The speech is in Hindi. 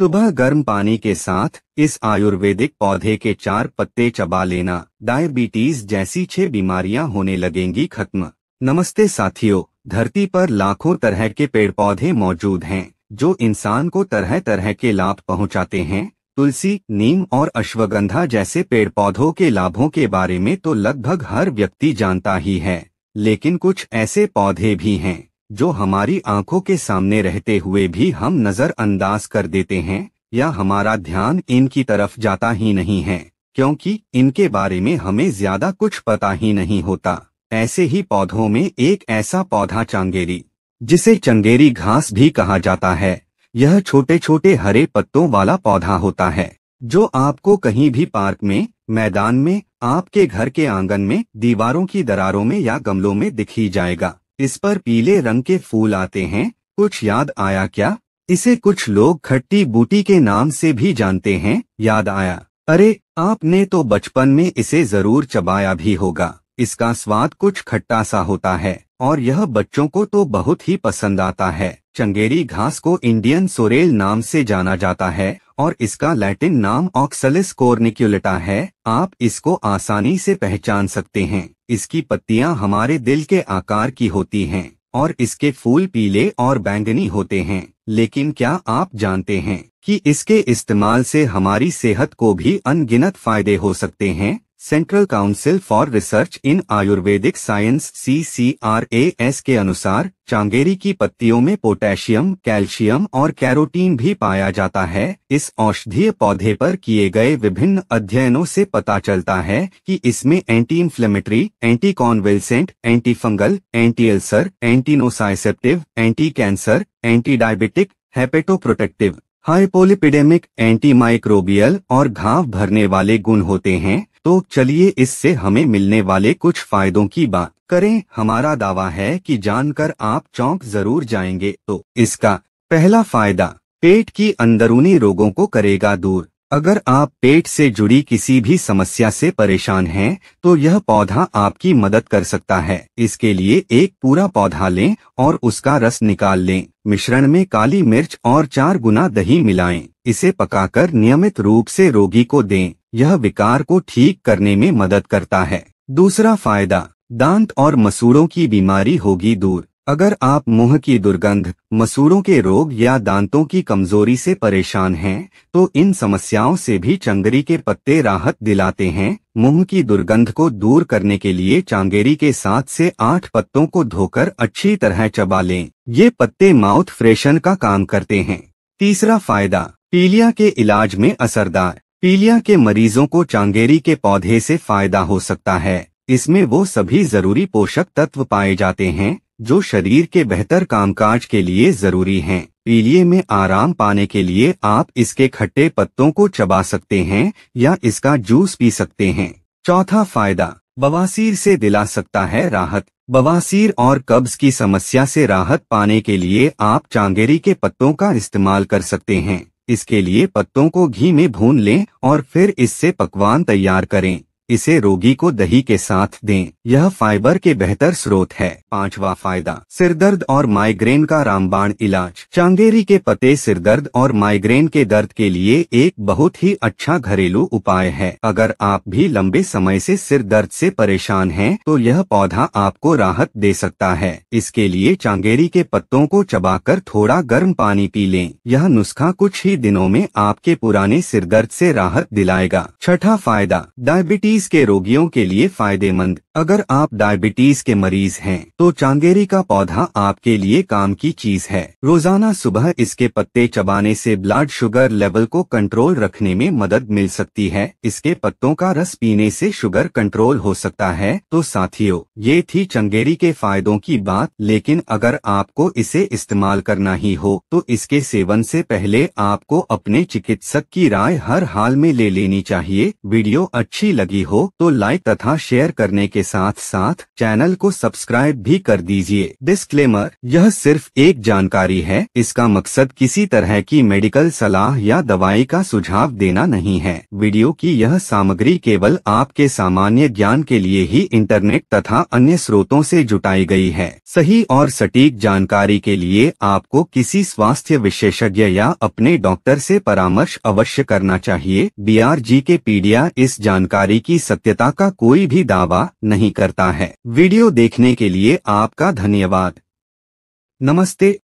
सुबह गर्म पानी के साथ इस आयुर्वेदिक पौधे के चार पत्ते चबा लेना डायबिटीज जैसी छह बीमारियां होने लगेंगी खत्म नमस्ते साथियों धरती पर लाखों तरह के पेड़ पौधे मौजूद हैं जो इंसान को तरह तरह के लाभ पहुंचाते हैं तुलसी नीम और अश्वगंधा जैसे पेड़ पौधों के लाभों के बारे में तो लगभग हर व्यक्ति जानता ही है लेकिन कुछ ऐसे पौधे भी हैं जो हमारी आंखों के सामने रहते हुए भी हम नज़रअंदाज कर देते हैं या हमारा ध्यान इनकी तरफ जाता ही नहीं है क्योंकि इनके बारे में हमें ज्यादा कुछ पता ही नहीं होता ऐसे ही पौधों में एक ऐसा पौधा चांगेरी जिसे चंगेरी घास भी कहा जाता है यह छोटे छोटे हरे पत्तों वाला पौधा होता है जो आपको कहीं भी पार्क में मैदान में आपके घर के आंगन में दीवारों की दरारों में या गमलों में दिखी जाएगा इस पर पीले रंग के फूल आते हैं कुछ याद आया क्या इसे कुछ लोग खट्टी बूटी के नाम से भी जानते हैं याद आया अरे आपने तो बचपन में इसे जरूर चबाया भी होगा इसका स्वाद कुछ खट्टा सा होता है और यह बच्चों को तो बहुत ही पसंद आता है चंगेरी घास को इंडियन सोरेल नाम से जाना जाता है और इसका लैटिन नाम ऑक्सलिस कोर्निक्यूलेटा है आप इसको आसानी से पहचान सकते हैं इसकी पत्तियां हमारे दिल के आकार की होती हैं और इसके फूल पीले और बैंगनी होते हैं लेकिन क्या आप जानते हैं कि इसके इस्तेमाल से हमारी सेहत को भी अनगिनत फायदे हो सकते हैं central council for research in Ayurvedic sciences के अनुसार चांगेरी की पत्तियों में पोटेशियम कैल्शियम और कैरोटीन भी पाया जाता है इस औषधीय पौधे पर किए गए विभिन्न अध्ययनों से पता चलता है कि इसमें anti inflammatory anti convulsant anti fungal anti ulcer nociceptive anti cancer anti diabetic hepatoprotective hypolipidemic anti microbial और घाव भरने वाले गुण होते हैं तो चलिए इससे हमें मिलने वाले कुछ फायदों की बात करें हमारा दावा है कि जानकर आप चौंक जरूर जाएंगे तो इसका पहला फायदा पेट की अंदरूनी रोगों को करेगा दूर अगर आप पेट से जुड़ी किसी भी समस्या से परेशान हैं तो यह पौधा आपकी मदद कर सकता है इसके लिए एक पूरा पौधा लें और उसका रस निकाल लें मिश्रण में काली मिर्च और चार गुना दही मिलाएं। इसे पकाकर नियमित रूप से रोगी को दें यह विकार को ठीक करने में मदद करता है दूसरा फायदा दांत और मसूरों की बीमारी होगी दूर अगर आप मुंह की दुर्गंध मसूरों के रोग या दांतों की कमजोरी से परेशान हैं, तो इन समस्याओं से भी चंगरी के पत्ते राहत दिलाते हैं मुंह की दुर्गंध को दूर करने के लिए चांगेरी के सात से आठ पत्तों को धोकर अच्छी तरह चबा लें ये पत्ते माउथ फ्रेशन का काम करते हैं तीसरा फायदा पीलिया के इलाज में असरदार पीलिया के मरीजों को चांगेरी के पौधे से फायदा हो सकता है इसमें वो सभी जरूरी पोषक तत्व पाए जाते हैं जो शरीर के बेहतर कामकाज के लिए जरूरी हैं। पीलिए में आराम पाने के लिए आप इसके खट्टे पत्तों को चबा सकते हैं या इसका जूस पी सकते हैं चौथा फायदा बवासीर से दिला सकता है राहत बवासीर और कब्ज की समस्या से राहत पाने के लिए आप चांगेरी के पत्तों का इस्तेमाल कर सकते हैं इसके लिए पत्तों को घी में भून लें और फिर इससे पकवान तैयार करें इसे रोगी को दही के साथ दें यह फाइबर के बेहतर स्रोत है पांचवा फायदा सिरदर्द और माइग्रेन का रामबाण इलाज चांगेरी के पत्ते सिरदर्द और माइग्रेन के दर्द के लिए एक बहुत ही अच्छा घरेलू उपाय है अगर आप भी लंबे समय से सिर दर्द से परेशान हैं तो यह पौधा आपको राहत दे सकता है इसके लिए चांगेरी के पत्तों को चबाकर थोड़ा गर्म पानी पी लें यह नुस्खा कुछ ही दिनों में आपके पुराने सिरदर्द से राहत दिलाएगा छठा फायदा डायबिटीज डायबिटीज के रोगियों के लिए फायदेमंद अगर आप डायबिटीज के मरीज हैं तो चांगेरी का पौधा आपके लिए काम की चीज है रोजाना सुबह इसके पत्ते चबाने से ब्लड शुगर लेवल को कंट्रोल रखने में मदद मिल सकती है इसके पत्तों का रस पीने से शुगर कंट्रोल हो सकता है तो साथियों ये थी चंगेरी के फायदों की बात लेकिन अगर आपको इसे इस्तेमाल करना ही हो तो इसके सेवन से पहले आपको अपने चिकित्सक की राय हर हाल में ले लेनी चाहिए वीडियो अच्छी लगी हो हो तो लाइक तथा शेयर करने के साथ साथ चैनल को सब्सक्राइब भी कर दीजिए डिस्क्लेमर यह सिर्फ एक जानकारी है इसका मकसद किसी तरह की मेडिकल सलाह या दवाई का सुझाव देना नहीं है वीडियो की यह सामग्री केवल आपके सामान्य ज्ञान के लिए ही इंटरनेट तथा अन्य स्रोतों ऐसी जुटाई गयी है सही और सटीक जानकारी के लिए आपको किसी स्वास्थ्य विशेषज्ञ या अपने डॉक्टर से परामर्श अवश्य करना चाहिए जी के पीडिया इस जानकारी की सत्यता का कोई भी दावा नहीं करता है वीडियो देखने के लिए आपका धन्यवाद नमस्ते